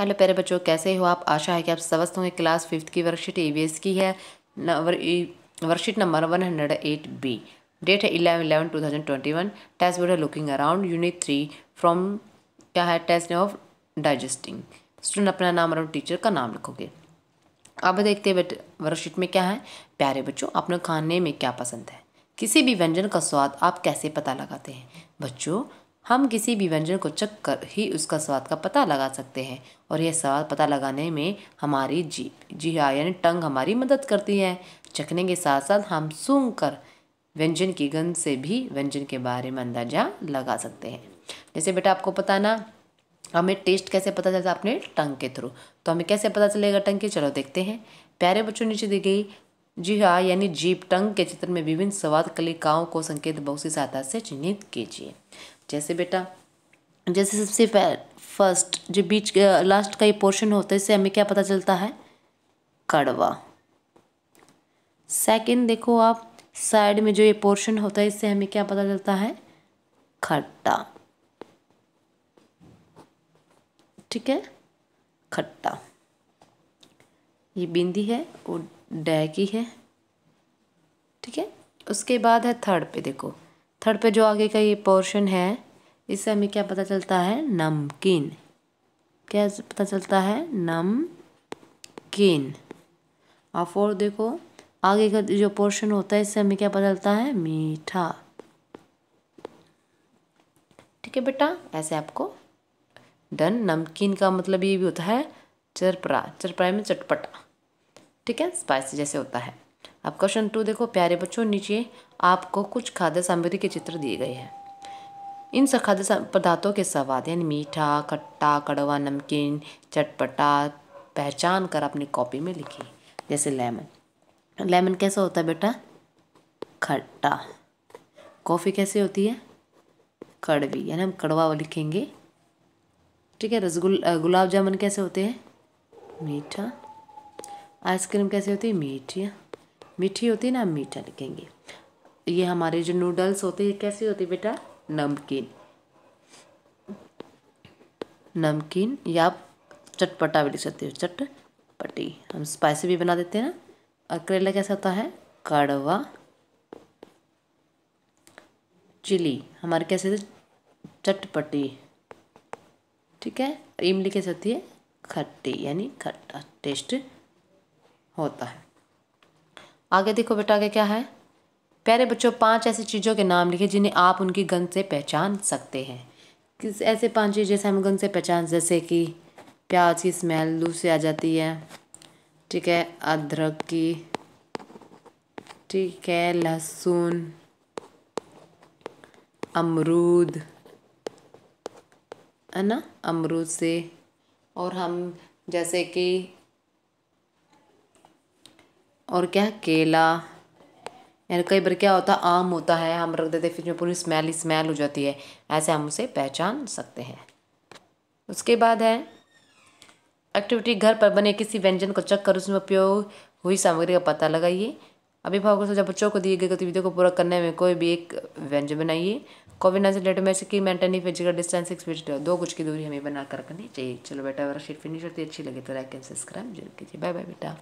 hello प्यारे बच्चों कैसे हो आप आशा है कि आप स्वस्थ होंगे क्लास फिफ्थ की वर्कशीट ई e की है worksheet number one hundred eight B date है eleven eleven two thousand twenty one test board है looking around unit three from क्या है टेस्ट ऑफ डाइजेस्टिंग स्टूडेंट अपना नाम और टीचर का नाम लिखोगे अब देखते हैं वर्कशीट में क्या है प्यारे बच्चों अपने खाने में क्या पसंद है किसी भी व्यंजन का स्वाद आप कैसे पता लगाते हैं बच्चों हम किसी भी व्यंजन को चख कर ही उसका स्वाद का पता लगा सकते हैं और यह स्वाद पता लगाने में हमारी जीप जी हाँ यानी टंग हमारी मदद करती है चखने के साथ साथ हम सूंघ कर व्यंजन की गंध से भी व्यंजन के बारे में अंदाजा लगा सकते हैं जैसे बेटा आपको पता ना हमें टेस्ट कैसे पता चलता अपने टंग के थ्रू तो हमें कैसे पता चलेगा टंग के चलो देखते हैं प्यारे बच्चों नीचे दी गई जी हाँ यानी जीप टंग के चित्र में विभिन्न स्वाद कलिकाओं को संकेत बहुत सी सहायता से चिन्हित कीजिए जैसे बेटा जैसे सबसे फर्स्ट जो बीच लास्ट का ये पोर्शन होता है इससे हमें क्या पता चलता है कड़वा सेकंड देखो आप साइड में जो ये पोर्शन होता है इससे हमें क्या पता चलता है खट्टा ठीक है खट्टा ये बिंदी है वो डै की है ठीक है उसके बाद है थर्ड पे देखो थर्ड पे जो आगे का ये पोर्शन है इससे हमें क्या पता चलता है नमकीन क्या पता चलता है नमकीन और फोर्थ देखो आगे का जो पोर्शन होता है इससे हमें क्या पता चलता है मीठा ठीक है बेटा ऐसे आपको डन नमकीन का मतलब ये भी होता है चरपरा चरपरा में चटपटा ठीक है स्पाइसी जैसे होता है अब क्वेश्चन टू देखो प्यारे बच्चों नीचे आपको कुछ खाद्य सामग्री के चित्र दिए गए हैं इन सब खाद्य पदार्थों के स्वाद यानी मीठा खट्टा कड़वा नमकीन चटपटा पहचान कर अपनी कॉपी में लिखी जैसे लेमन लेमन कैसा होता है बेटा खट्टा कॉफ़ी कैसे होती है कड़वी यानी हम कड़वा लिखेंगे ठीक है रसगुल गुलाब जामुन कैसे होते हैं मीठा आइसक्रीम कैसे होती है मीठी मीठी होती है ना हम मीठा लिखेंगे ये हमारे जो नूडल्स होते हैं कैसे होते बेटा नमकीन नमकीन या आप चटपटा भी लिख सकते हो चटपटी हम स्पाइसी भी बना देते हैं ना और करेला कैसा होता है कड़वा चिली हमारे कैसे चटपटी ठीक है इमली कैसे होती है खट्टी यानी खट्टा टेस्ट होता है आगे देखो बेटा आगे क्या है प्यारे बच्चों पांच ऐसी चीज़ों के नाम लिखे जिन्हें आप उनकी गंध से पहचान सकते हैं किस ऐसे पांच चीज़ जैसे हम गंध से पहचान जैसे कि प्याज की स्मेल लू से आ जाती है ठीक है अदरक की ठीक है लहसुन अमरूद है ना अमरूद से और हम जैसे कि और क्या केला यानी कई बार क्या होता है आम होता है हम रख देते फ्रिज में पूरी स्मेल ही स्मेल हो जाती है ऐसे हम उसे पहचान सकते हैं उसके बाद है एक्टिविटी घर पर बने किसी व्यंजन को चक्कर कर उसमें उपयोग हुई सामग्री का पता लगाइए अभिभावकों से जब बच्चों को दिए गए गतिविधियों को पूरा करने में कोई भी एक व्यंजन बनाइए कोविड नाइन्टीन डेट में कि maintain physical distance six feet दो कुछ की दूरी हमें बनाकर रखनी चाहिए चलो बेटा अगर शीट फिनिश होती अच्छी लगे तो लाइक एंड सब्सक्राइब जरूर कीजिए बाय बाय बेटा